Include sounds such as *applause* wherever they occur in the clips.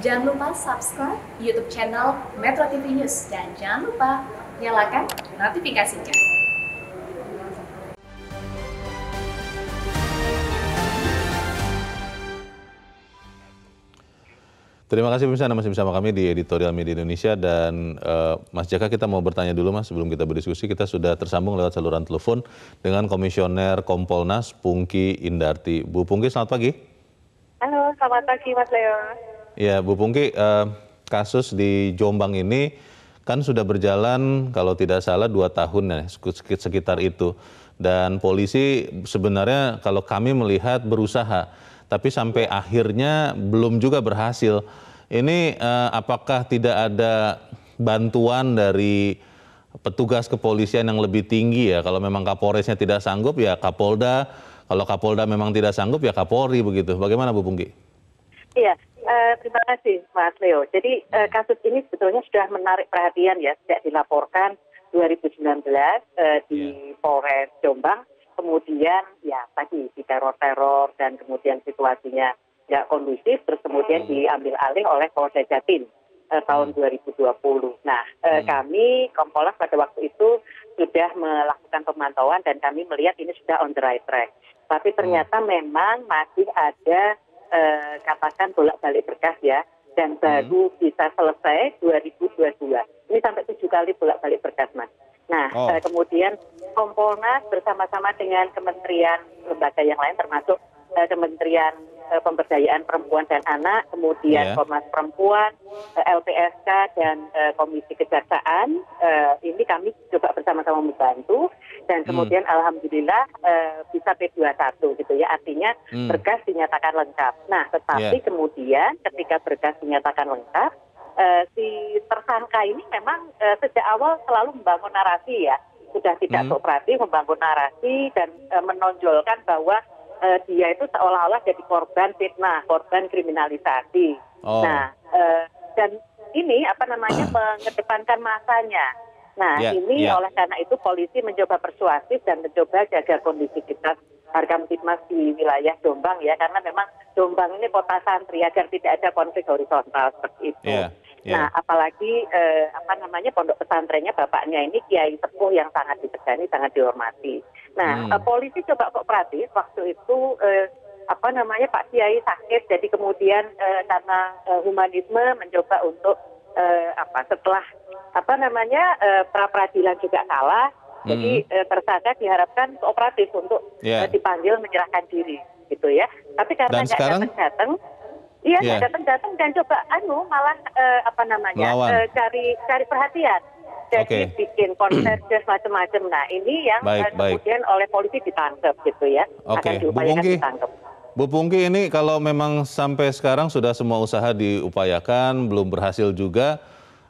Jangan lupa subscribe YouTube channel Metro TV News dan jangan lupa nyalakan notifikasinya. Terima kasih pemirsa Anda masih bersama kami di Editorial Media Indonesia dan uh, Mas Jaka kita mau bertanya dulu Mas sebelum kita berdiskusi kita sudah tersambung lewat saluran telepon dengan komisioner Kompolnas Pungki Indarti. Bu Pungki selamat pagi. Halo, selamat pagi Mas Leo. Ya, Bu Pungki, eh, kasus di Jombang ini kan sudah berjalan kalau tidak salah dua tahun ya, sekitar itu. Dan polisi sebenarnya kalau kami melihat berusaha, tapi sampai akhirnya belum juga berhasil. Ini eh, apakah tidak ada bantuan dari petugas kepolisian yang lebih tinggi ya? Kalau memang Kapolresnya tidak sanggup ya Kapolda, kalau Kapolda memang tidak sanggup ya Kapolri begitu. Bagaimana Bu Pungki? Iya, Eh, terima kasih Mas Leo. Jadi uh, kasus ini sebetulnya sudah menarik perhatian ya sejak dilaporkan 2019 uh, eh, di yeah. Polres Jombang. Kemudian ya tadi di teror-teror dan kemudian situasinya ya, kondusif, terus kemudian hmm. diambil alih oleh Polres Jatim uh, tahun 2020. Hmm. Nah uh, kami Kompolnas pada waktu itu sudah melakukan pemantauan dan kami melihat ini sudah on the right track. Tapi ternyata memang masih ada Eh, katakan bolak balik berkas ya dan hmm. baru bisa selesai 2022 ini sampai tujuh kali bolak balik berkas mas Nah, oh. Eh, kemudian Kompolnas bersama-sama dengan kementerian lembaga yang lain termasuk eh, Kementerian Eh, pemberdayaan perempuan dan anak, kemudian yeah. Komnas Perempuan, eh, LPSK dan eh, Komisi Kejaksaan. Ini kami coba bersama-sama membantu dan hmm. kemudian hmm. alhamdulillah bisa P21 gitu ya. Artinya hmm. berkas dinyatakan lengkap. Nah, tetapi yeah. kemudian ketika berkas dinyatakan lengkap si tersangka ini memang sejak awal selalu membangun narasi ya sudah tidak hmm. kooperatif membangun narasi dan uh, menonjolkan bahwa Eh, dia itu seolah-olah jadi korban fitnah, korban kriminalisasi. Oh. Nah, eh, dan ini apa namanya *clears throat* mengedepankan masanya. Nah, yeah, ini yeah. oleh karena itu polisi mencoba persuasif dan mencoba jaga kondisi kita harga Tipmas di wilayah Jombang ya karena memang Jombang ini kota santri agar tidak ada konflik horizontal seperti itu. Yeah. Yeah. Nah, apalagi eh, apa namanya pondok pesantrennya bapaknya ini Kiai sepuh yang sangat dipegani sangat dihormati. Nah, hmm. eh, polisi coba kok perhatiin waktu itu eh, apa namanya Pak Kiai sakit, jadi kemudian eh, karena eh, humanisme mencoba untuk eh, apa setelah apa namanya eh, pra peradilan juga kalah, hmm. jadi eh, tersangka diharapkan kooperatif untuk yeah. eh, dipanggil menyerahkan diri gitu ya. Tapi karena nggak datang-datang Iya, yeah. datang-datang dan coba anu malah uh, apa namanya uh, cari cari perhatian. Jadi okay. bikin konser dan *clears throat* macam-macam. Nah ini yang baik, uh, kemudian oleh polisi ditangkap gitu ya. Oke, okay. Bu Pungki. Bu Pungki ini kalau memang sampai sekarang sudah semua usaha diupayakan belum berhasil juga.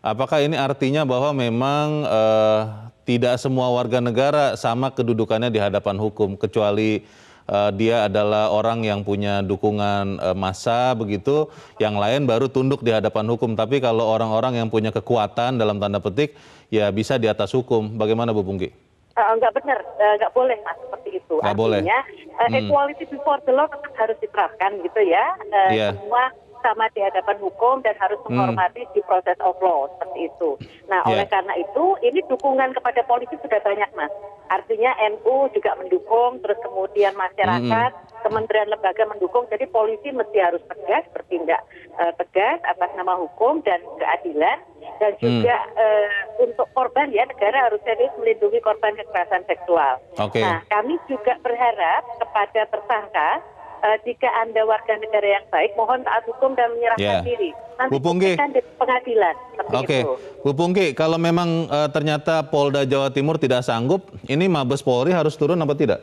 Apakah ini artinya bahwa memang uh, tidak semua warga negara sama kedudukannya di hadapan hukum kecuali uh, dia adalah orang yang punya dukungan uh, massa begitu, yang lain baru tunduk di hadapan hukum. Tapi kalau orang-orang yang punya kekuatan dalam tanda petik, ya bisa di atas hukum. Bagaimana Bu Pungki? Uh, benar, benar, uh, boleh mas seperti itu. Enggak Artinya boleh. Uh, hmm. equality before the law harus diterapkan gitu ya. Uh, yeah. Semua sama di hadapan hukum dan harus hmm. menghormati hmm. di proses of law seperti itu. Nah, yeah. oleh karena itu ini dukungan kepada polisi sudah banyak, Mas. Artinya NU juga mendukung, terus kemudian masyarakat, hmm. kementerian lembaga mendukung. Jadi polisi mesti harus tegas, bertindak uh, tegas atas nama hukum dan keadilan dan hmm. juga hmm. uh, untuk korban ya negara harus serius melindungi korban kekerasan seksual. Okay. Nah, kami juga berharap kepada tersangka uh, jika Anda warga negara yang baik, mohon taat hukum dan menyerahkan yeah. diri. Nanti akan di pengadilan. Oke, okay. Bu Pungki, kalau memang uh, ternyata Polda Jawa Timur tidak sanggup, ini Mabes Polri harus turun apa tidak?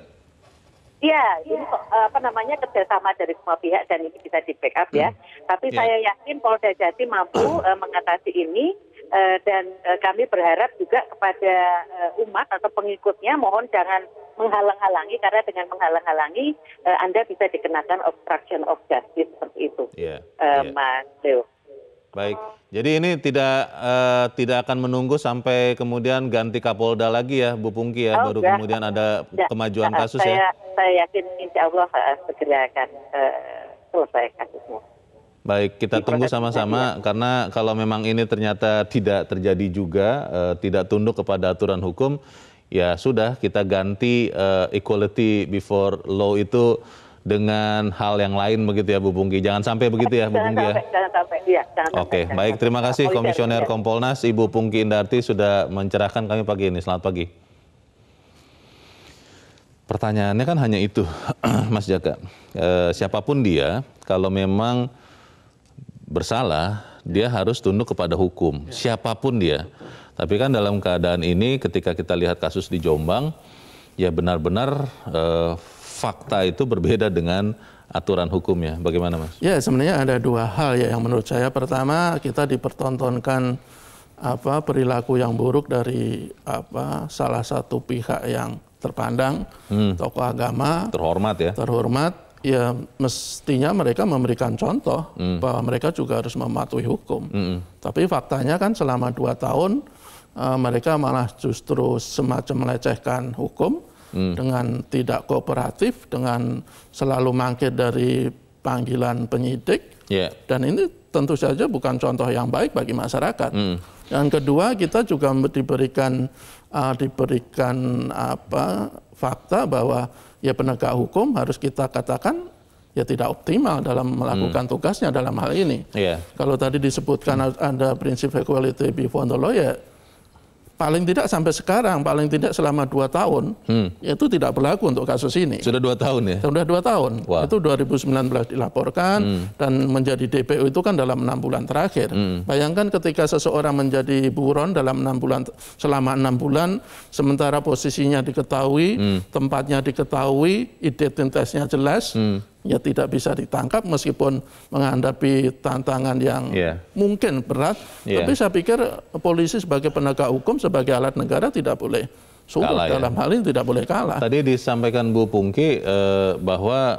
Iya, ini eh, apa namanya kerjasama dari semua pihak dan ini bisa di backup ya. Hmm. Tapi yeah. saya yakin Polda Jatim mampu uh, mengatasi ini Eh, dan eh, kami berharap juga kepada eh, umat atau pengikutnya mohon jangan menghalang-halangi karena dengan menghalang-halangi Anda bisa dikenakan obstruction of justice seperti itu, yeah, iya, yeah. Mas Leo. Baik, jadi ini tidak uh, tidak akan menunggu sampai kemudian ganti Kapolda lagi ya, Bu Pungki ya, oh, baru enggak, kemudian ada enggak, kemajuan enggak, kasus ya. saya, ya. Saya yakin Insya Allah uh, segera akan uh, selesai kasusnya. Baik, kita tunggu sama-sama karena kalau memang ini ternyata tidak terjadi juga, uh, tidak tunduk kepada aturan hukum, ya sudah kita ganti uh, equality before law itu dengan hal yang lain begitu ya Bu Pungki. Jangan sampai begitu ya Bu Pungki ya. Jangan sampai, ya. Oke, okay. baik. Terima kasih Komisioner Kompolnas Ibu Pungki Indarti sudah mencerahkan kami pagi ini. Selamat pagi. Pertanyaannya kan hanya itu, *clears throat* Mas Jaka. E, siapapun dia, kalau memang bersalah, dia harus tunduk kepada hukum, ya. siapapun dia. Tapi kan dalam keadaan ini ketika kita lihat kasus di Jombang, ya benar-benar eh, fakta itu berbeda dengan aturan hukumnya. Bagaimana Mas? Ya, sebenarnya ada dua hal ya yang menurut saya. Pertama, kita dipertontonkan apa perilaku yang buruk dari apa salah satu pihak yang terpandang hmm. tokoh agama terhormat ya terhormat ya mestinya mereka memberikan contoh mm. bahwa mereka juga harus mematuhi hukum. Mm. Tapi faktanya kan selama dua tahun uh, mereka malah justru semacam melecehkan hukum mm. dengan tidak kooperatif, dengan selalu mangkir dari panggilan penyidik. Yeah. Dan ini tentu saja bukan contoh yang baik bagi masyarakat. Mm. Yang kedua kita juga diberikan uh, diberikan apa fakta bahwa ya penegak hukum harus kita katakan ya tidak optimal dalam melakukan hmm. tugasnya dalam hal ini. Yeah. Kalau tadi disebutkan hmm. ada prinsip equality before the law ya paling tidak sampai sekarang, paling tidak selama dua tahun, hmm. itu tidak berlaku untuk kasus ini. Sudah dua tahun ya? Sudah dua tahun. Wah. Itu 2019 dilaporkan hmm. dan menjadi DPO itu kan dalam enam bulan terakhir. Hmm. Bayangkan ketika seseorang menjadi buron dalam enam bulan, selama enam bulan, sementara posisinya diketahui, hmm. tempatnya diketahui, identitasnya jelas, hmm ya tidak bisa ditangkap meskipun menghadapi tantangan yang yeah. mungkin berat. Yeah. Tapi saya pikir polisi sebagai penegak hukum, sebagai alat negara tidak boleh sulit kalah, ya. dalam ya? hal ini tidak boleh kalah. Tadi disampaikan Bu Pungki eh, bahwa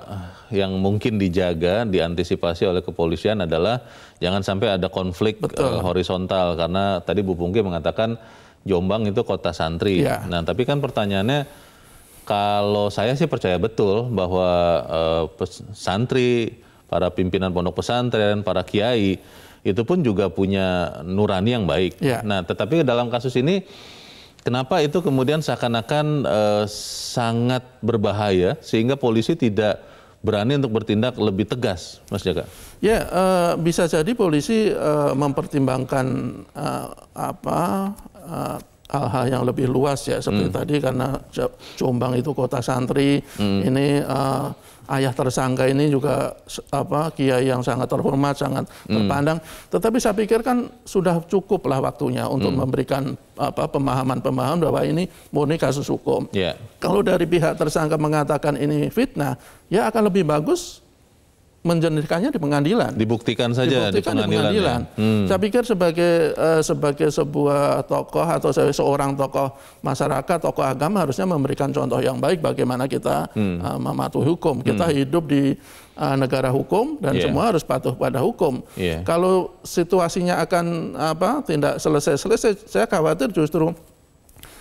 yang mungkin dijaga, diantisipasi oleh kepolisian adalah jangan sampai ada konflik eh, horizontal karena tadi Bu Pungki mengatakan Jombang itu kota santri. Yeah. Nah, tapi kan pertanyaannya kalau saya sih percaya betul bahwa uh, santri, para pimpinan pondok pesantren, para kiai itu pun juga punya nurani yang baik. Ya. Nah, tetapi dalam kasus ini kenapa itu kemudian seakan-akan uh, sangat berbahaya sehingga polisi tidak berani untuk bertindak lebih tegas, Mas Jaka? Ya, uh, bisa jadi polisi uh, mempertimbangkan uh, apa uh, hal-hal yang lebih luas ya seperti hmm. tadi karena Jombang itu kota santri hmm. ini uh, ayah tersangka ini juga apa kiai yang sangat terhormat sangat hmm. terpandang tetapi saya pikir kan sudah cukup lah waktunya untuk hmm. memberikan apa pemahaman-pemahaman bahwa ini murni kasus hukum yeah. kalau dari pihak tersangka mengatakan ini fitnah ya akan lebih bagus menjernihkannya di pengadilan. Dibuktikan saja Dibuktikan di pengadilan. Di ya. pengadilan. Ya? Hmm. Saya pikir sebagai eh, sebagai sebuah tokoh atau seorang tokoh masyarakat, tokoh agama harusnya memberikan contoh yang baik bagaimana kita hmm. Eh, mematuhi hukum. Kita hmm. hidup di eh, negara hukum dan yeah. semua harus patuh pada hukum. Yeah. Kalau situasinya akan apa tidak selesai-selesai, saya khawatir justru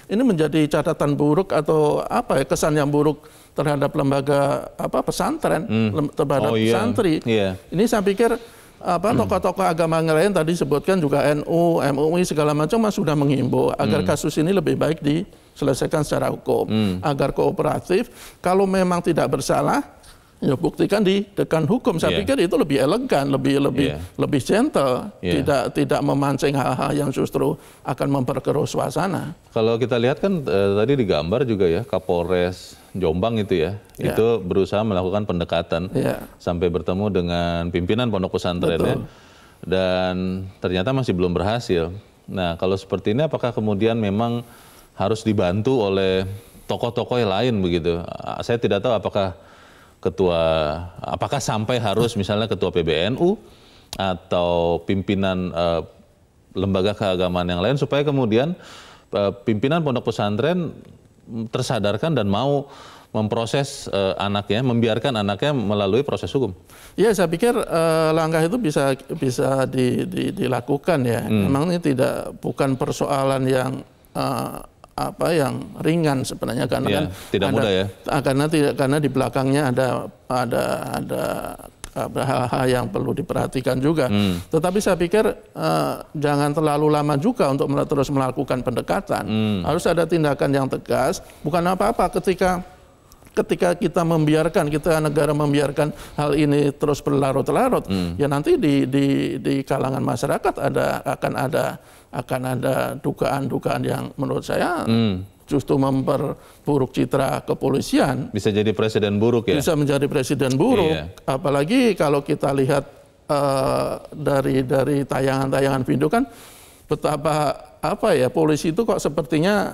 ini menjadi catatan buruk atau apa ya kesan yang buruk terhadap lembaga apa pesantren hmm. terhadap oh, iya. Yeah. Ini saya pikir apa hmm. tokoh-tokoh agama lain tadi sebutkan juga NU, MUI segala macam mas sudah menghimbau agar hmm. kasus ini lebih baik diselesaikan secara hukum, hmm. agar kooperatif. Kalau memang tidak bersalah ya buktikan di dekan hukum. Saya yeah. pikir itu lebih elegan, lebih lebih yeah. lebih gentle, yeah. tidak tidak memancing hal-hal yang justru akan memperkeruh suasana. Kalau kita lihat kan e, tadi digambar juga ya Kapolres Jombang itu ya, yeah. itu berusaha melakukan pendekatan yeah. sampai bertemu dengan pimpinan pondok pesantren ya. Dan ternyata masih belum berhasil. Nah, kalau seperti ini apakah kemudian memang harus dibantu oleh tokoh-tokoh lain begitu? Saya tidak tahu apakah ketua apakah sampai harus misalnya ketua PBNU atau pimpinan uh, lembaga keagamaan yang lain supaya kemudian uh, pimpinan pondok pesantren tersadarkan dan mau memproses uh, anaknya, membiarkan anaknya melalui proses hukum. Ya, saya pikir uh, langkah itu bisa bisa di, di, dilakukan ya. Hmm. Memang ini tidak bukan persoalan yang uh, apa yang ringan sebenarnya karena ya, kan tidak ada, mudah ya ah, karena tidak karena di belakangnya ada ada ada hal-hal yang perlu diperhatikan juga. Hmm. Tetapi saya pikir uh, jangan terlalu lama juga untuk terus melakukan pendekatan. Hmm. Harus ada tindakan yang tegas. Bukan apa-apa ketika ketika kita membiarkan kita negara membiarkan hal ini terus berlarut-larut, hmm. ya nanti di, di di kalangan masyarakat ada akan ada akan ada dugaan-dugaan yang menurut saya hmm justru memperburuk citra kepolisian. Bisa jadi presiden buruk ya. Bisa menjadi presiden buruk, iya. apalagi kalau kita lihat uh, dari dari tayangan-tayangan video kan betapa apa ya polisi itu kok sepertinya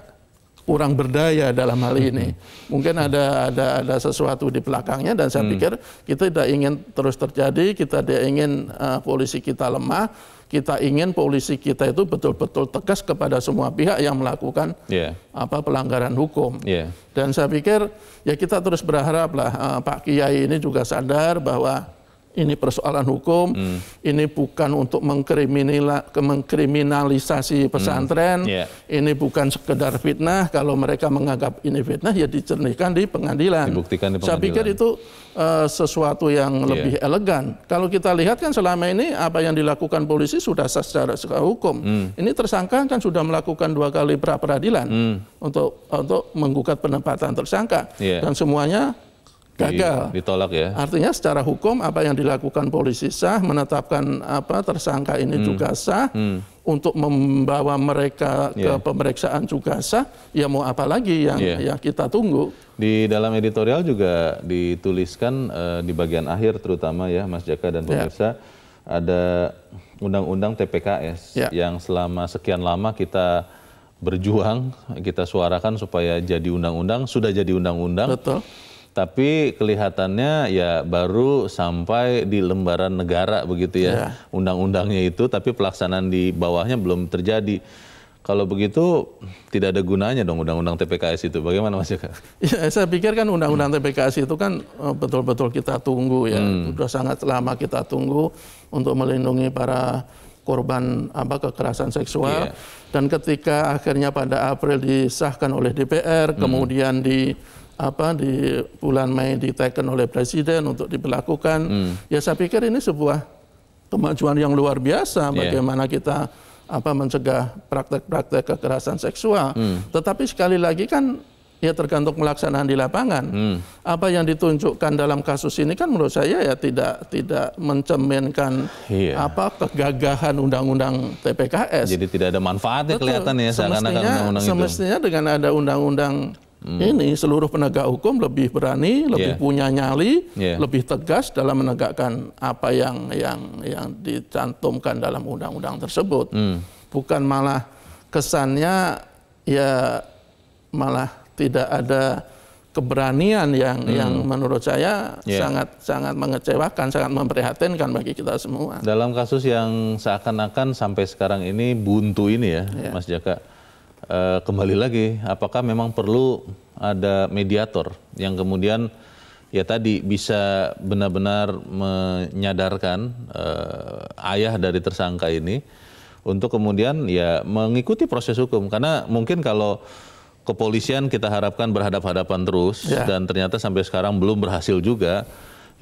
kurang berdaya dalam hal ini. Mungkin ada ada ada sesuatu di belakangnya dan saya hmm. pikir kita tidak ingin terus terjadi, kita tidak ingin uh, polisi kita lemah, kita ingin polisi kita itu betul-betul tegas kepada semua pihak yang melakukan yeah. apa pelanggaran hukum. Yeah. Dan saya pikir ya kita terus berharaplah uh, Pak Kiai ini juga sadar bahwa ini persoalan hukum, hmm. ini bukan untuk mengkriminalisasi pesantren, hmm. yeah. ini bukan sekedar fitnah. Kalau mereka menganggap ini fitnah, ya dicernihkan di pengadilan. di pengadilan. Saya pikir itu uh, sesuatu yang yeah. lebih elegan. Kalau kita lihat kan selama ini apa yang dilakukan polisi sudah secara, secara hukum. Hmm. Ini tersangka kan sudah melakukan dua kali pra peradilan hmm. untuk untuk menggugat penempatan tersangka yeah. dan semuanya gagal. Ditolak ya. Artinya secara hukum apa yang dilakukan polisi sah, menetapkan apa tersangka ini hmm. juga sah. Hmm. Untuk membawa mereka yeah. ke iya. pemeriksaan juga sah, ya mau apa lagi yang yeah. ya kita tunggu. Di dalam editorial juga dituliskan uh, di bagian akhir terutama ya Mas Jaka dan ya. pemirsa yeah. ada undang-undang TPKS yeah. yang selama sekian lama kita berjuang, kita suarakan supaya jadi undang-undang, sudah jadi undang-undang. Betul tapi kelihatannya ya baru sampai di lembaran negara begitu ya, ya. undang-undangnya itu tapi pelaksanaan di bawahnya belum terjadi. Kalau begitu tidak ada gunanya dong undang-undang TPKS itu. Bagaimana Mas Jaka? Ya, saya pikir kan undang-undang hmm. TPKS itu kan eh, betul-betul kita tunggu ya. Hmm. Sudah sangat lama kita tunggu untuk melindungi para korban apa kekerasan seksual yeah. dan ketika akhirnya pada April disahkan oleh DPR, hmm. kemudian di apa di bulan Mei diteken oleh presiden untuk diberlakukan. Hmm. Ya saya pikir ini sebuah kemajuan yang luar biasa iya. bagaimana kita apa mencegah praktek-praktek kekerasan seksual. Hmm. Tetapi sekali lagi kan ya tergantung pelaksanaan di lapangan. Hmm. Apa yang ditunjukkan dalam kasus ini kan menurut saya ya tidak tidak mencerminkan yeah. apa kegagahan undang-undang TPKS. Jadi tidak ada manfaatnya Betul. kelihatan ya seakan-akan undang-undang itu. Semestinya dengan ada undang-undang Hmm. Ini seluruh penegak hukum lebih berani, lebih yeah. punya nyali, yeah. lebih tegas dalam menegakkan apa yang yang yang dicantumkan dalam undang-undang tersebut. Hmm. Bukan malah kesannya ya malah tidak ada keberanian yang hmm. yang menurut saya yeah. sangat sangat mengecewakan, sangat memprihatinkan bagi kita semua. Dalam kasus yang seakan-akan sampai sekarang ini buntu ini ya, yeah. Mas Jaka eh, kembali lagi apakah memang perlu ada mediator yang kemudian ya tadi bisa benar-benar menyadarkan eh, ayah dari tersangka ini untuk kemudian ya mengikuti proses hukum karena mungkin kalau kepolisian kita harapkan berhadap-hadapan terus ya. dan ternyata sampai sekarang belum berhasil juga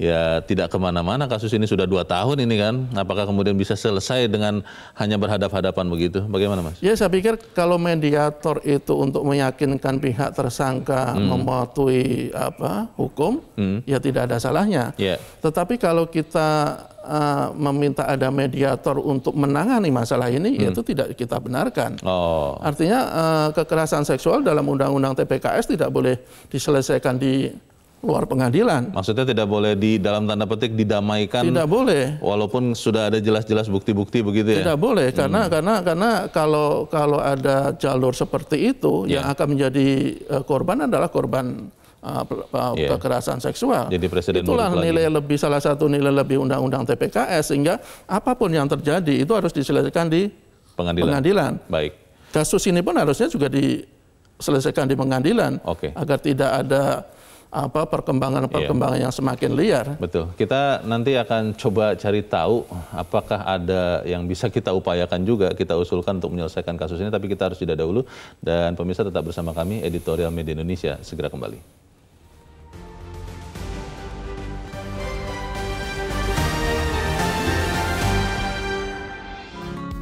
ya tidak kemana-mana kasus ini sudah dua tahun ini kan. Apakah kemudian bisa selesai dengan hanya berhadap-hadapan begitu? Bagaimana mas? Ya saya pikir kalau mediator itu untuk meyakinkan pihak tersangka hmm. mematuhi apa hukum, hmm. ya tidak ada salahnya. Yeah. Tetapi kalau kita uh, meminta ada mediator untuk menangani masalah ini hmm. itu tidak kita benarkan. Oh. Artinya uh, kekerasan seksual dalam undang-undang TPKS tidak boleh diselesaikan di luar pengadilan. Maksudnya tidak boleh di dalam tanda petik didamaikan. Tidak boleh. Walaupun sudah ada jelas-jelas bukti-bukti begitu ya. Tidak boleh hmm. karena hmm. karena karena kalau kalau ada jalur seperti itu yeah. yang akan menjadi uh, korban adalah korban uh, eh, yeah. kekerasan seksual. Jadi presiden Itulah nilai lagi. lebih salah satu nilai lebih undang-undang TPKS sehingga apapun yang terjadi itu harus diselesaikan di pengadilan. pengadilan. Baik. Kasus ini pun harusnya juga diselesaikan di pengadilan okay. agar tidak ada apa perkembangan-perkembangan iya. yang semakin liar. Betul. Kita nanti akan coba cari tahu apakah ada yang bisa kita upayakan juga, kita usulkan untuk menyelesaikan kasus ini tapi kita harus tidak dahulu dan pemirsa tetap bersama kami editorial Media Indonesia segera kembali.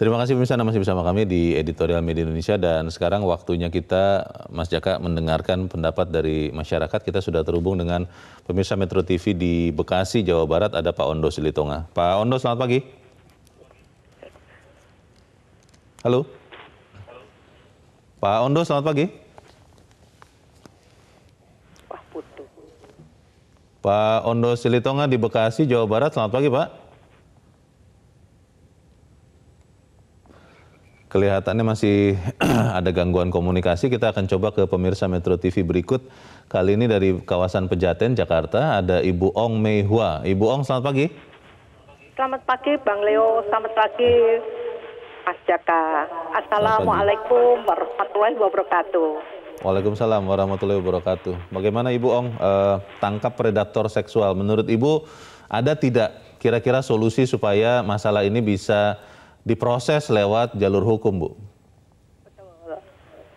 Terima kasih pemirsa Anda masih bersama kami di Editorial Media Indonesia dan sekarang waktunya kita Mas Jaka mendengarkan pendapat dari masyarakat. Kita sudah terhubung dengan pemirsa Metro TV di Bekasi, Jawa Barat ada Pak Ondo Silitonga. Pak Ondo selamat pagi. Halo. Pak Ondo selamat pagi. Pak Ondo Silitonga di Bekasi, Jawa Barat. Selamat pagi, Pak. kelihatannya masih *clears throat* ada gangguan komunikasi, kita akan coba ke pemirsa Metro TV berikut. Kali ini dari kawasan Pejaten, Jakarta, ada Ibu Ong Mei Hua. Ibu Ong, selamat pagi. Selamat pagi, Bang Leo. Selamat pagi, Mas Jaka. Assalamualaikum warahmatullahi wabarakatuh. Waalaikumsalam warahmatullahi wabarakatuh. Bagaimana Ibu Ong eh, tangkap predator seksual? Menurut Ibu, ada tidak kira-kira solusi supaya masalah ini bisa diproses lewat jalur hukum, Bu.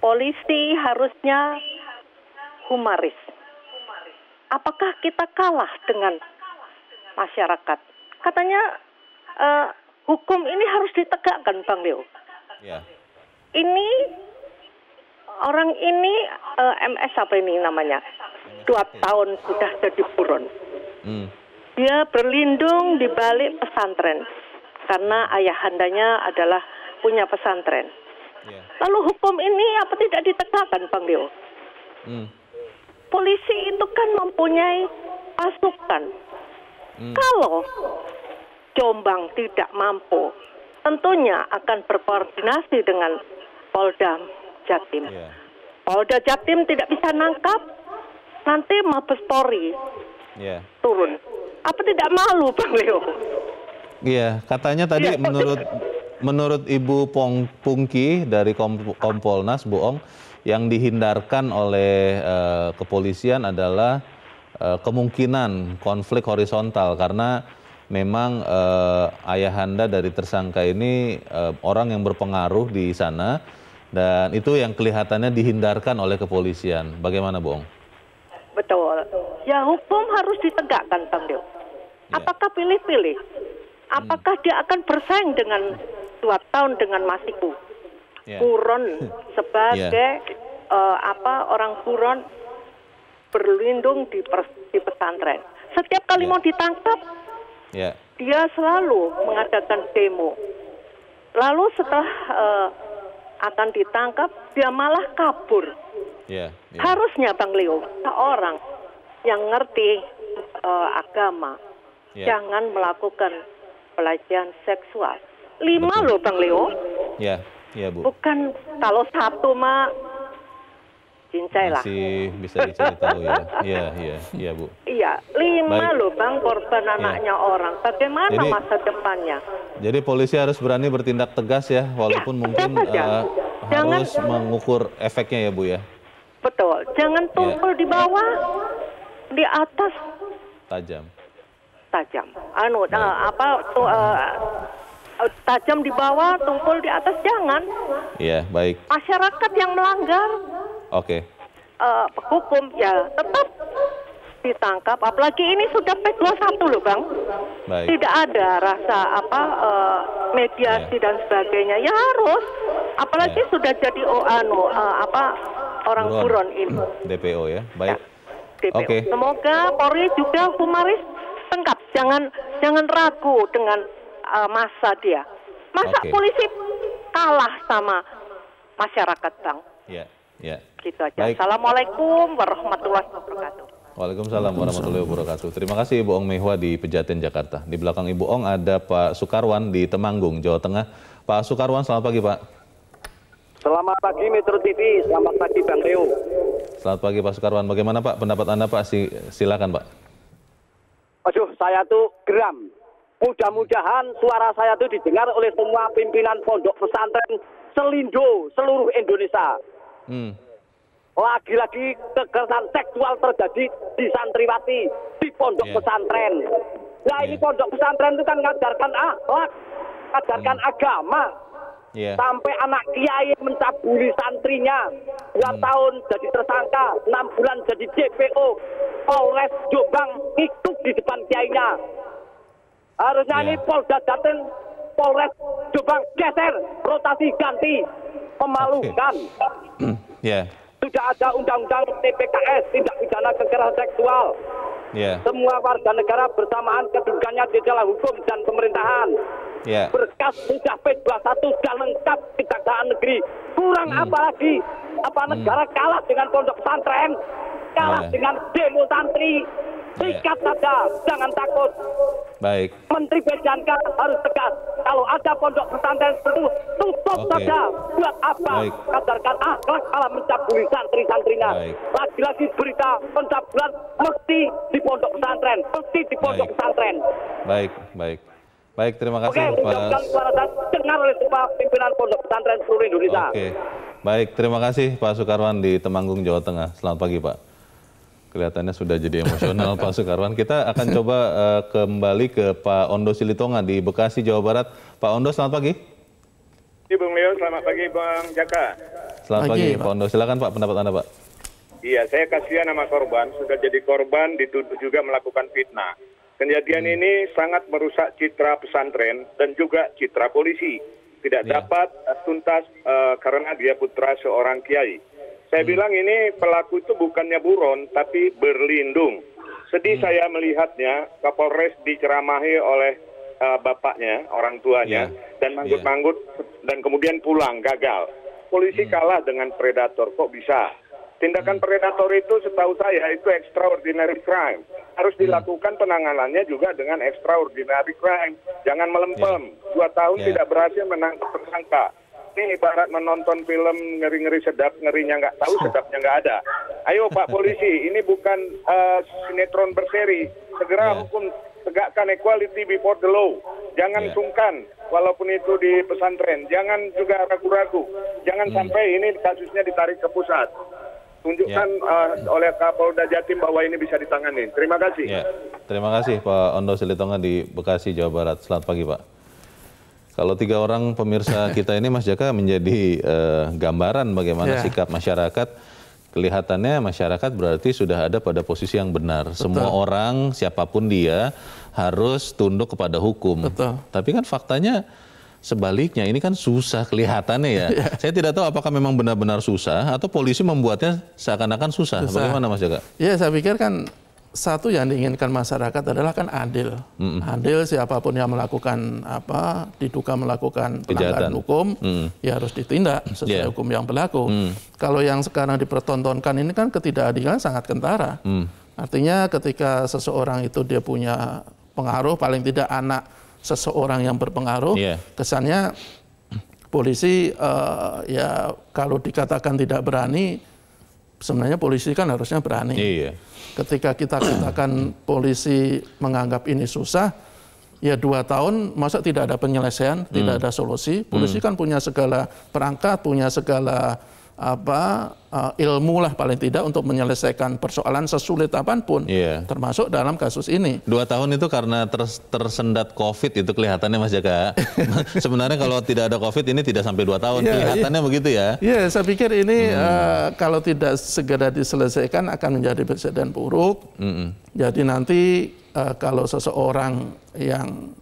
Polisi harusnya humanis. Apakah kita kalah dengan masyarakat? Katanya uh, hukum ini harus ditegakkan, Bang Leo. Ya. Ini orang ini uh, eh, MS apa ini namanya? Dua tahun sudah jadi buron. Hmm. Dia berlindung di balik pesantren karena ayahandanya adalah punya pesantren. Ya. Lalu hukum ini apa tidak ditegakkan, Bang Leo? Hmm. Polisi itu kan mempunyai pasukan. Hmm. Kalau Jombang tidak mampu, tentunya akan berkoordinasi dengan Polda Jatim. Yeah. Polda Jatim tidak bisa nangkap, nanti Mabes Polri yeah. turun. Apa tidak malu, Bang Leo? Iya, katanya tadi ya. menurut menurut Ibu Pong, Pungki dari Kom, Kompolnas Bu Ong yang dihindarkan oleh uh, kepolisian adalah uh, kemungkinan konflik horizontal karena memang uh, eh, ayahanda dari tersangka ini uh, orang yang berpengaruh di sana dan itu yang kelihatannya dihindarkan oleh kepolisian. Bagaimana Bu Ong? Betul. Ya hukum harus ditegakkan Bang Dew. Iya. Apakah pilih-pilih? Hmm. Apakah dia akan bersaing dengan dua tahun dengan Masiku? Yeah. Kuron *laughs* sebagai yeah. Ya. uh, apa orang Kuron berlindung di, pers, di pesantren. Setiap kali yeah. mau ditangkap, yeah. dia selalu mengadakan demo. Lalu setelah uh, akan ditangkap, dia malah kabur. Yeah, yeah. Harusnya Bang Leo, seorang yang ngerti uh, agama, yeah. jangan melakukan pelecehan seksual. Lima Betul. loh Bang Leo. Ya, ya Bu. Bukan kalau satu mah cincai lah. Masih bisa dicari tahu ya. Iya, iya, iya Bu. Iya, lima Baik. loh Bang korban ya. anaknya ya. orang. Bagaimana jadi, masa depannya? Jadi polisi harus berani bertindak tegas ya, walaupun ya, mungkin uh, jangan, harus jangan. mengukur efeknya ya Bu ya. Betul, jangan ya. tumpul ya. di bawah, di atas. Tajam tajam. Anu nah, apa tuh eh, tajam di bawah, tumpul di atas jangan. Iya, yeah, baik. Masyarakat yang melanggar. Oke. Okay. Uh, eh, hukum ya tetap ditangkap. Apalagi ini sudah P21 loh, Bang. Baik. Tidak ada rasa apa uh, mediasi yeah. dan sebagainya. Ya harus. Apalagi yeah. sudah jadi oh, anu uh, apa orang buron ini. *clears throat* DPO ya. Baik. Ya. Oke. Okay. Semoga Polri juga humanis tangkap, jangan jangan ragu dengan uh, masa dia. Masa okay. polisi kalah sama masyarakat, Bang? ya yeah, ya. Yeah. Gitu aja. Baik. Assalamualaikum warahmatullahi wabarakatuh. Waalaikumsalam warahmatullahi wabarakatuh. Terima kasih Ibu Ong Mehwa di Pejaten, Jakarta. Di belakang Ibu Ong ada Pak Sukarwan di Temanggung, Jawa Tengah. Pak Sukarwan, selamat pagi Pak. Selamat pagi Metro TV, selamat pagi Bang Reo. Selamat pagi Pak Sukarwan. Bagaimana Pak pendapat Anda Pak? Silakan Pak aduh saya tuh geram. Mudah-mudahan suara saya tuh didengar oleh semua pimpinan pondok pesantren selindo seluruh Indonesia. Hmm. Lagi-lagi kekerasan seksual terjadi di santriwati, di pondok yeah. pesantren. Nah yeah. ini iya. pondok pesantren itu kan mengajarkan akhlak, mengajarkan hmm. agama, yeah. sampai anak kiai mencabuli santrinya dua hmm. tahun jadi tersangka enam bulan jadi JPO Polres Jombang ikut di depan kiainya harusnya yeah. ini Polda Jateng Polres Jombang geser rotasi ganti memalukan okay. ya yeah. Sudah ada undang-undang TPKS, tindak pidana kekerasan seksual. Yeah. Semua warga negara bersamaan kedudukannya di dalam hukum dan pemerintahan. Yeah. Berkas sudah P21 sudah lengkap di kejaksaan negeri. Kurang mm. apa lagi? Apa hmm. negara mm. kalah dengan pondok pesantren? Kalah yeah. dengan demo santri? Sikat saja, jangan takut. Baik. Menteri Bejanka harus tegas. Kalau ada pondok pesantren seperti itu, tutup okay. saja. Buat apa? Baik. Kadarkan akhlak malah mencabuli santri-santrinya. Lagi-lagi berita pencabulan mesti di pondok pesantren. Mesti di pondok pesantren. Baik, baik. Baik, terima kasih Oke, Pak. dengar oleh semua pimpinan pondok pesantren seluruh Indonesia. Oke. Baik, terima kasih Pak Soekarwan di Temanggung, Jawa Tengah. Selamat pagi, Pak. Kelihatannya sudah jadi emosional *laughs* Pak Sukarwan. Kita akan coba uh, kembali ke Pak Ondo Silitonga di Bekasi, Jawa Barat. Pak Ondo, selamat pagi. Iya, Bang Leo. Selamat pagi, Bang Jaka. Selamat pagi, pagi Pak Ondo. Silakan Pak, pendapat Anda, Pak. Iya, saya kasihan sama korban. Sudah jadi korban, dituduh juga melakukan fitnah. Kejadian hmm. ini sangat merusak citra pesantren dan juga citra polisi. Tidak yeah. dapat tuntas uh, karena dia putra seorang kiai saya hmm. bilang ini pelaku itu bukannya buron, tapi berlindung. Sedih hmm. saya melihatnya, Kapolres diceramahi oleh uh, bapaknya, orang tuanya, yeah. dan manggut-manggut, yeah. dan kemudian pulang, gagal. Polisi hmm. kalah dengan predator, kok bisa? Tindakan hmm. predator itu setahu saya itu extraordinary crime. Harus hmm. dilakukan penanganannya juga dengan extraordinary crime. Jangan melempem. Yeah. Dua tahun yeah. tidak berhasil menangkap tersangka ini ibarat menonton film ngeri-ngeri sedap, ngerinya nggak tahu, sedapnya nggak ada. Ayo Pak *laughs* Polisi, ini bukan uh, sinetron berseri. Segera yeah. hukum tegakkan equality before the law. Jangan yeah. sungkan, walaupun itu di pesantren. Jangan juga ragu-ragu. Jangan hmm. sampai ini kasusnya ditarik ke pusat. Tunjukkan yeah. Iya. uh, oleh Kapolda Jatim bahwa ini bisa ditangani. Terima kasih. Yeah. Terima kasih Pak Ondo Silitonga di Bekasi, Jawa Barat. Selamat pagi Pak. Kalau tiga orang pemirsa *laughs* kita ini Mas Jaka menjadi uh, gambaran bagaimana yeah. sikap masyarakat. Kelihatannya masyarakat berarti sudah ada pada posisi yang benar. Betul. Semua orang siapapun dia harus tunduk kepada hukum. Betul. Tapi kan faktanya sebaliknya ini kan susah kelihatannya ya. yeah. Saya tidak tahu apakah memang benar-benar susah atau polisi membuatnya seakan-akan susah. susah. Bagaimana Mas Jaka? Ya yeah, saya pikir kan satu yang diinginkan masyarakat adalah kan adil. Mm -hmm. Adil siapapun yang melakukan apa diduga melakukan pelanggaran hukum mm -hmm. ya harus ditindak sesuai yeah. hukum yang berlaku. Mm. Kalau yang sekarang dipertontonkan ini kan ketidakadilan sangat kentara. Mm. Artinya ketika seseorang itu dia punya pengaruh paling tidak anak seseorang yang berpengaruh yeah. kesannya polisi uh, ya kalau dikatakan tidak berani sebenarnya polisi kan harusnya berani. Yeah ketika kita katakan polisi menganggap ini susah, ya dua tahun masa tidak ada penyelesaian, hmm. tidak ada solusi. Polisi hmm. kan punya segala perangkat, punya segala apa uh, eh, ilmu lah paling tidak untuk menyelesaikan persoalan sesulit apapun yeah. termasuk dalam kasus ini dua tahun itu karena ter tersendat covid itu kelihatannya mas jaga *laughs* sebenarnya kalau tidak ada covid ini tidak sampai dua tahun yeah, kelihatannya yeah. begitu ya ya yeah, saya pikir ini hmm. uh, kalau tidak segera diselesaikan akan menjadi presiden buruk hmm. jadi nanti uh, kalau seseorang yang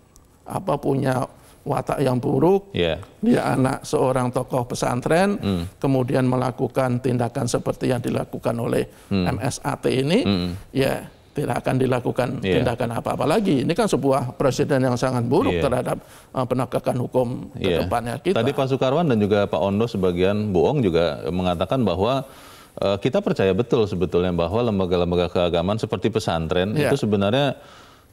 apa punya watak yang buruk, yeah. dia anak seorang tokoh pesantren, mm. kemudian melakukan tindakan seperti yang dilakukan oleh mm. MSAT ini, mm. ya tidak akan dilakukan yeah. tindakan apa-apa lagi. Ini kan sebuah presiden yang sangat buruk yeah. terhadap uh, penegakan hukum yeah. ke depannya kita. Tadi Pak Soekarwan dan juga Pak Ondo sebagian bohong juga mengatakan bahwa uh, kita percaya betul sebetulnya bahwa lembaga-lembaga keagamaan seperti pesantren yeah. itu sebenarnya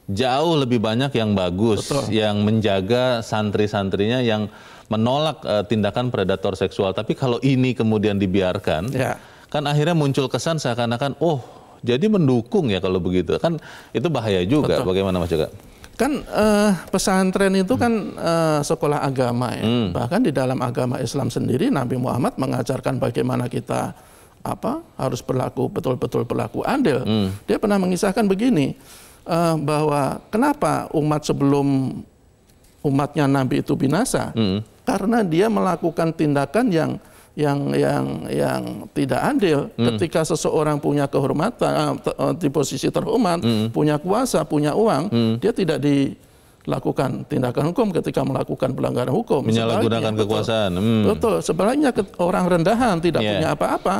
jauh lebih banyak yang bagus, Betul. yang menjaga santri-santrinya yang menolak uh, tindakan predator seksual. Tapi kalau ini kemudian dibiarkan, ya. kan akhirnya muncul kesan seakan-akan, oh jadi mendukung ya kalau begitu. Kan itu bahaya juga. Betul. Bagaimana Mas juga Kan uh, pesantren itu hmm. kan uh, sekolah agama ya. Hmm. Bahkan di dalam agama Islam sendiri Nabi Muhammad mengajarkan bagaimana kita apa harus berlaku betul-betul berlaku adil. Hmm. Dia pernah mengisahkan begini uh, bahwa kenapa umat sebelum umatnya Nabi itu binasa? Hmm. Karena dia melakukan tindakan yang yang yang yang tidak adil hmm. ketika seseorang punya kehormatan eh, eh, di posisi terhormat hmm. punya kuasa punya uang hmm. dia tidak dilakukan tindakan hukum ketika melakukan pelanggaran hukum menyalahgunakan kekuasaan hmm. betul sebaliknya orang rendahan tidak yeah. punya apa-apa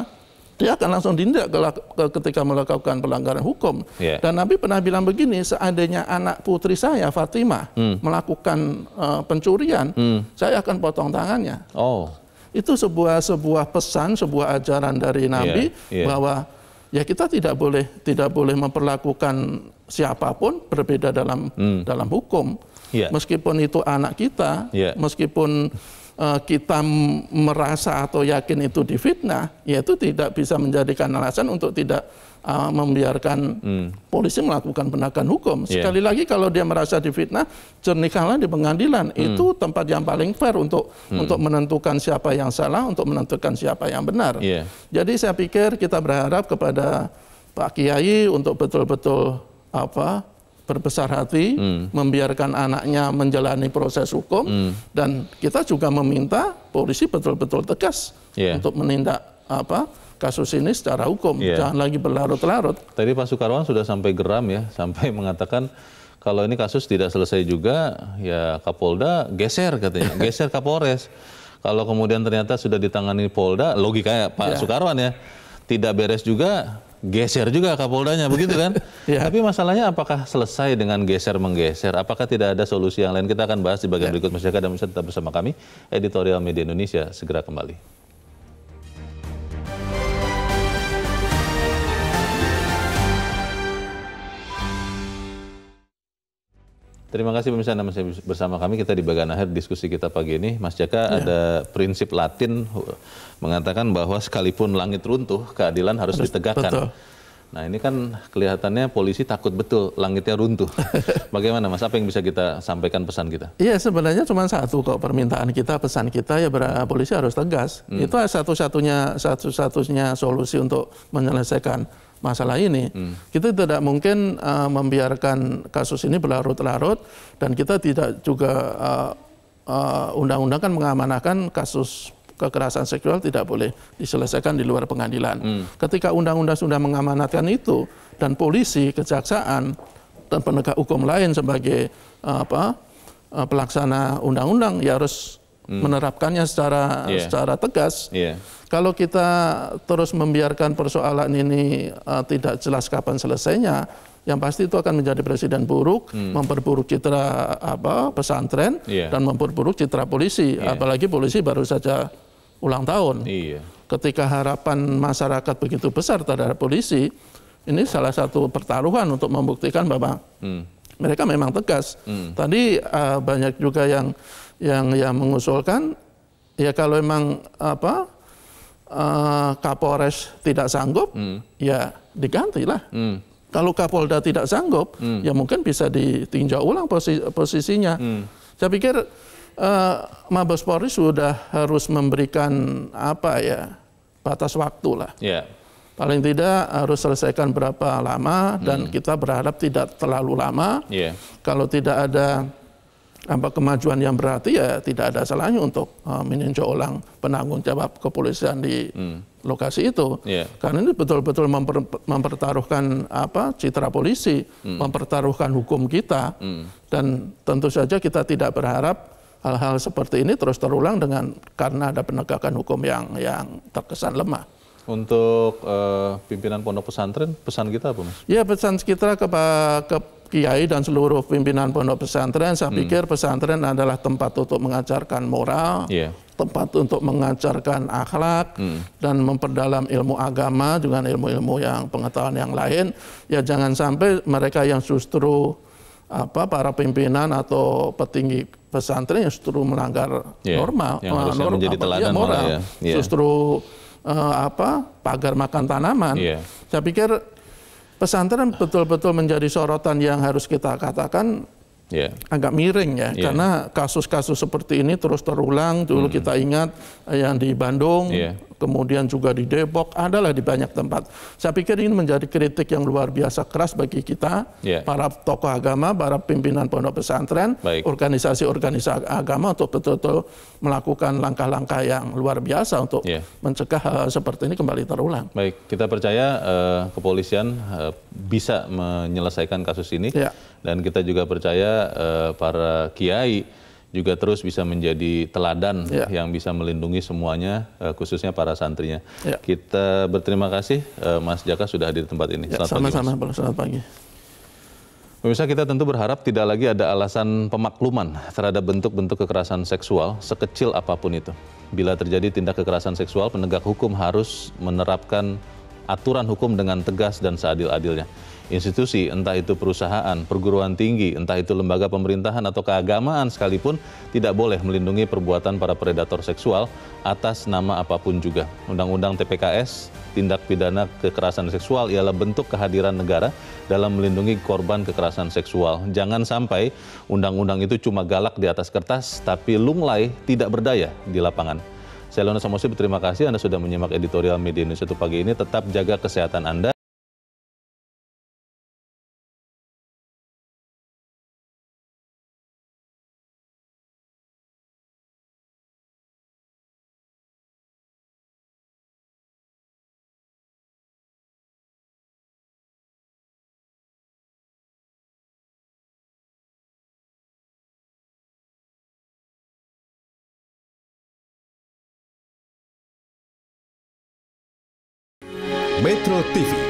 dia akan langsung dinda ketika melakukan pelanggaran hukum. Yeah. Dan Nabi pernah bilang begini, seandainya anak putri saya Fatimah hmm. melakukan uh, pencurian, hmm. saya akan potong tangannya. Oh. Itu sebuah sebuah pesan, sebuah ajaran dari ya, Nabi yeah. Yeah. bahwa ya kita tidak boleh tidak boleh memperlakukan siapapun berbeda dalam hmm. dalam hukum. Yeah. Meskipun itu anak kita, yeah. meskipun Eh, kita merasa atau yakin itu difitnah, yaitu tidak bisa menjadikan alasan untuk tidak uh, membiarkan hmm. polisi melakukan penegakan hukum. Yeah. Sekali lagi kalau dia merasa difitnah, jernihkanlah di pengadilan. Hmm. Itu tempat yang paling fair untuk hmm. untuk menentukan siapa yang salah, untuk menentukan siapa yang benar. Yeah. Jadi saya pikir kita berharap kepada Pak Kiai untuk betul-betul apa berbesar hati, hmm. membiarkan anaknya menjalani proses hukum, hmm. dan kita juga meminta polisi betul-betul tegas yeah. untuk menindak apa kasus ini secara hukum, yeah. jangan lagi berlarut-larut. Tadi Pak Sukarwan sudah sampai geram ya, *laughs* sampai mengatakan kalau ini kasus tidak selesai juga, ya Kapolda geser katanya, *laughs* geser Kapolres. Kalau kemudian ternyata sudah ditangani Polda, logikanya Pak yeah. Sukarwan ya, tidak beres juga, geser juga Kapoldanya begitu kan? *laughs* ya. Tapi masalahnya apakah selesai dengan geser menggeser? Apakah tidak ada solusi yang lain? Kita akan bahas di bagian ya. berikut masyarakat dan masyarakat tetap bersama kami editorial media Indonesia segera kembali. Terima kasih pemirsa Anda masih bersama kami kita di bagian akhir diskusi kita pagi ini. Mas Jaka ya. ada prinsip Latin uh, mengatakan bahwa sekalipun langit runtuh keadilan harus, harus ditegakkan. Betul. Nah ini kan kelihatannya polisi takut betul langitnya runtuh. *laughs* Bagaimana mas? Apa yang bisa kita sampaikan pesan kita? Iya sebenarnya cuma satu kok permintaan kita pesan kita ya uh, polisi harus tegas. Hmm. Itu satu-satunya satu-satunya solusi untuk menyelesaikan masalah ini. Hmm. Kita tidak mungkin uh, membiarkan kasus ini berlarut-larut dan kita tidak juga eh, eh, undang-undang uh, uh, kan mengamanahkan kasus kekerasan seksual tidak boleh diselesaikan di luar pengadilan. Hmm. Ketika undang-undang sudah mengamanatkan itu dan polisi, kejaksaan dan penegak hukum lain sebagai uh, apa uh, pelaksana undang-undang ya harus hmm. menerapkannya secara yeah. secara tegas. Yeah. Kalau kita terus membiarkan persoalan ini uh, tidak jelas kapan selesainya, yang pasti itu akan menjadi presiden buruk, hmm. memperburuk citra apa pesantren yeah. dan memperburuk citra polisi, yeah. apalagi polisi baru saja ulang tahun. Yeah. Ketika harapan masyarakat begitu besar terhadap polisi, ini salah satu pertaruhan untuk membuktikan bahwa hmm. mereka memang tegas. Hmm. Tadi uh, banyak juga yang yang yang mengusulkan ya kalau memang apa uh, Kapolres tidak sanggup hmm. ya digantilah. Hmm. Kalau Kapolda tidak sanggup hmm. ya mungkin bisa ditinjau ulang posi posisinya. Hmm. Saya pikir uh, Mabes Polri sudah harus memberikan apa ya batas waktu lah. Yeah. Paling tidak harus selesaikan berapa lama dan hmm. kita berharap tidak terlalu lama. Yeah. Kalau tidak ada apa kemajuan yang berarti ya tidak ada salahnya untuk uh, meninjau ulang penanggung jawab kepolisian di hmm. lokasi itu yeah. karena ini betul-betul memper, mempertaruhkan apa citra polisi hmm. mempertaruhkan hukum kita hmm. dan tentu saja kita tidak berharap hal-hal seperti ini terus terulang dengan karena ada penegakan hukum yang yang terkesan lemah untuk uh, pimpinan pondok pesantren pesan kita apa mas? Ya pesan kita ke kiai dan seluruh pimpinan pondok pesantren, saya hmm. pikir pesantren adalah tempat untuk mengajarkan moral, yeah. tempat untuk mengajarkan akhlak hmm. dan memperdalam ilmu agama dengan ilmu-ilmu yang pengetahuan yang lain. Ya jangan sampai mereka yang justru apa para pimpinan atau petinggi pesantren yang justru melanggar yeah. norma, yang uh, norma, menjadi ya, teladan ya, moral, moral ya. Yeah. justru uh, apa pagar makan tanaman. Yeah. Saya pikir pesantren betul-betul menjadi sorotan yang harus kita katakan yeah. agak miring ya yeah. karena kasus-kasus seperti ini terus terulang dulu mm. kita ingat eh, yang di Bandung yeah kemudian juga di Depok, adalah di banyak tempat. Saya pikir ini menjadi kritik yang luar biasa keras bagi kita, yeah. para tokoh agama, para pimpinan pondok pesantren, organisasi-organisasi agama untuk betul-betul melakukan langkah-langkah yang luar biasa untuk yeah. mencegah hal, seperti ini kembali terulang. Baik, kita percaya uh, kepolisian uh, bisa menyelesaikan kasus ini, yeah. dan kita juga percaya uh, para kiai juga terus bisa menjadi teladan ya. yang bisa melindungi semuanya, eh, khususnya para santrinya. Ya. Kita berterima kasih eh, Mas Jaka sudah hadir di tempat ini. Ya, sama-sama, pagi. selamat pagi. Pemirsa kita tentu berharap tidak lagi ada alasan pemakluman terhadap bentuk-bentuk kekerasan seksual sekecil apapun itu. Bila terjadi tindak kekerasan seksual, penegak hukum harus menerapkan aturan hukum dengan tegas dan seadil-adilnya institusi, entah itu perusahaan, perguruan tinggi, entah itu lembaga pemerintahan atau keagamaan sekalipun tidak boleh melindungi perbuatan para predator seksual atas nama apapun juga. Undang-undang TPKS, tindak pidana kekerasan seksual ialah bentuk kehadiran negara dalam melindungi korban kekerasan seksual. Jangan sampai undang-undang itu cuma galak di atas kertas tapi lunglai tidak berdaya di lapangan. Saya Leonard Samosir, terima kasih Anda sudah menyimak editorial Media Indonesia pagi ini. Tetap jaga kesehatan Anda. TV.